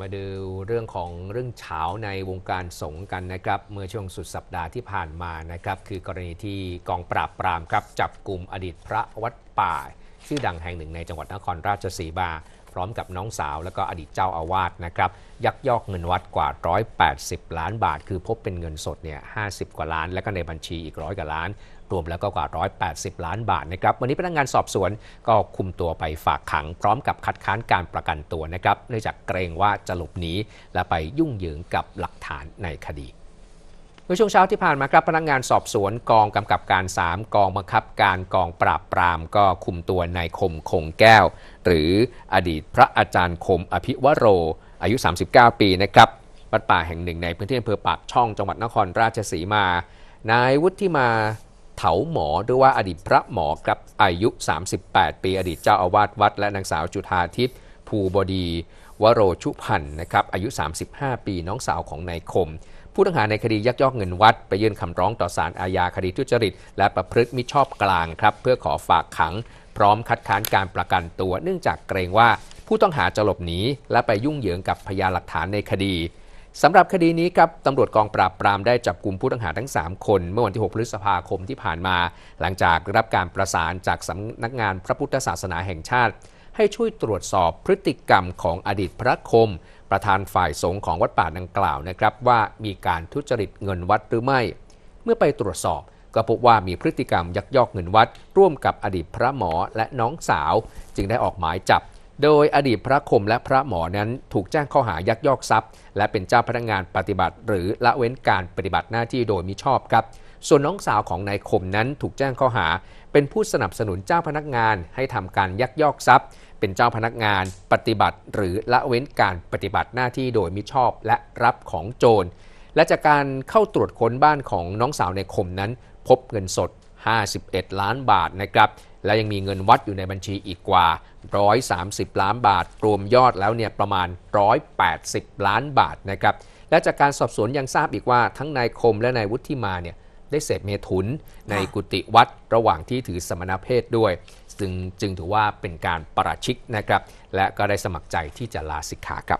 มาดูเรื่องของเรื่องเฉาในวงการสงกันนะครับเมื่อช่วงสุดสัปดาห์ที่ผ่านมานะครับ คือกรณีที่กองปราบปรามครับ จับกลุ่มอดีตพระวัดป่าชื่อดังแห่งหนึ่งในจังหวัดนครราชสีมาพร้อมกับน้องสาวและก็อดีตเจ้าอาวาสนะครับยักยอกเงินวัดกว่า 180 ล้านบาท คือพบเป็นเงินสดเนี่ยห้กว่าล้าน และก็ในบัญชีอีกร้อยกว่าล้าน รวมแล้วก็กว่า 180ล้านบาทนะครับวันนี้พนักงงานสอบสวนก็คุมตัวไปฝากขัง พร้อมกับคัดค้านการประกันตัวนะครับเนื่องจากเกรงว่าจะหลบหนีและไปยุ่งเหยิงกับหลักฐานในคดีื่อช่วงเช้าที่ผ่านมาครับพนักงานสอบสวนกองกำกับการ 3 กองบังคับการกองปราบปรามก็คุมตัวนายคมคงแก้ว หรืออดีตพระอาจารย์คม อภิวโรอายุ 39 ปีนะครับวัดป่าแห่งหนึ่ง ในพื้นที่อำเภอปากช่องจังหวัดนครราชสีมา นายวุฒิมาเถาหมอหรือว่าอดีตพระหมอครับอายุ 38 ปีอดีตเจ้าอาวาสวัด และนางสาวจุธาทิพย์ภูบดี วโรชุพันธ์ นะครับ อายุ 35 ปี น้องสาวของ นายคม ผู้ต้องหาในคดียักยอกเงินวัด ไปยื่นคำร้องต่อศาลอาญาคดีทุจริต และประพฤติมิชอบกลาง ครับ เพื่อขอฝากขัง พร้อมคัดค้านการประกันตัว เนื่องจากเกรงว่าผู้ต้องหาจะหลบหนี และไปยุ่งเหยิงกับพยานหลักฐานในคดี สำหรับคดีนี้ครับตำรวจกองปราบปรามได้จับกลุ่มผู้ต้องหาทั้ง 3 คน เมื่อวันที่ 6 พฤษภาคมที่ผ่านมา หลังจากรับการประสานจากสำนักงานพระพุทธศาสนาแห่งชาติให้ช่วยตรวจสอบพฤติกรรมของอดีตพระคม ประธานฝ่ายสงฆ์ของวัดป่าดังกล่าวนะครับว่ามีการทุจริตเงินวัดหรือไม่ เมื่อไปตรวจสอบ ก็พบว่ามีพฤติกรรมยักยอกเงินวัด ร่วมกับอดีตพระหมอและน้องสาวจึงได้ออกหมายจับ โดยอดีตพระคมและพระหมอนั้นถูกแจ้งข้อหายักยอกทรัพย์ และเป็นเจ้าพนักงานปฏิบัติ หรือละเว้นการปฏิบัติหน้าที่โดยมิชอบครับ ส่วนน้องสาวของนายคมนั้นถูกแจ้งข้อหา เป็นผู้สนับสนุนเจ้าพนักงานให้ทำการยักยอกทรัพย์เป็นเจ้าพนักงานปฏิบัติหรือละเว้นการปฏิบัติหน้าที่โดยมิชอบและรับของโจร และจากการเข้าตรวจค้นบ้านของน้องสาวในคมนั้น พบเงินสด 51 ล้านบาทนะครับและยังมีเงินวัดอยู่ในบัญชีอีกกว่า 130ล้านบาทรวมยอดแล้วเนี่ยประมาณ 180 ล้านบาทนะครับและจากการสอบสวนยังทราบอีกว่าทั้งนายคมและนายวุฒิมาเนี่ยได้เสพเมถุนในกุฏิวัดระหว่างที่ถือสมณเพศด้วย ซึ่งจึงถือว่าเป็นการประชิกนะครับ และก็ได้สมัครใจที่จะลาสิกขาครับ